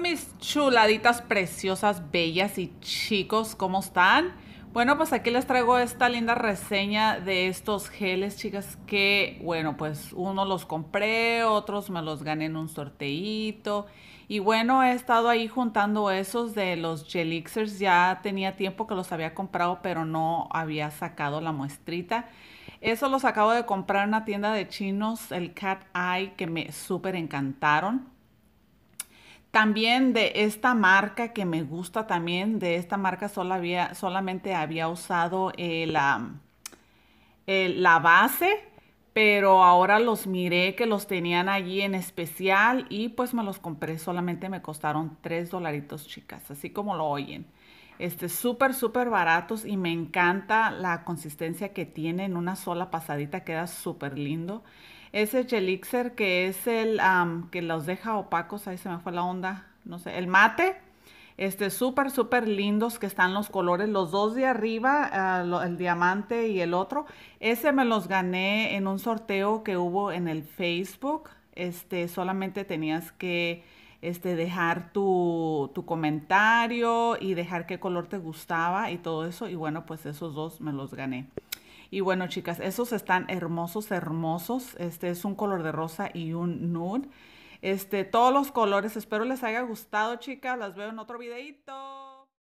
mis chuladitas preciosas, bellas y chicos? ¿Cómo están? Bueno, pues aquí les traigo esta linda reseña de estos geles, chicas, que bueno, pues uno los compré, otros me los gané en un sorteito Y bueno, he estado ahí juntando esos de los Gelixers, ya tenía tiempo que los había comprado, pero no había sacado la muestrita. Eso los acabo de comprar en una tienda de chinos, el Cat Eye, que me súper encantaron también de esta marca que me gusta también, de esta marca solamente había usado eh, la, eh, la base, pero ahora los miré que los tenían allí en especial y pues me los compré, solamente me costaron 3 dolaritos chicas, así como lo oyen este, súper, súper baratos y me encanta la consistencia que tiene en una sola pasadita, queda súper lindo. Ese elixir que es el que los deja opacos, ahí se me fue la onda, no sé, el mate, este, súper, súper lindos que están los colores, los dos de arriba, ah, el diamante y el otro. Ese me los gané en un sorteo que hubo en el Facebook, este, solamente tenías que este, dejar tu, comentario y dejar qué color te gustaba y todo eso. Y bueno, pues esos dos me los gané. Y bueno, chicas, esos están hermosos, hermosos. Este es un color de rosa y un nude. Este, todos los colores. Espero les haya gustado, chicas. Las veo en otro videito.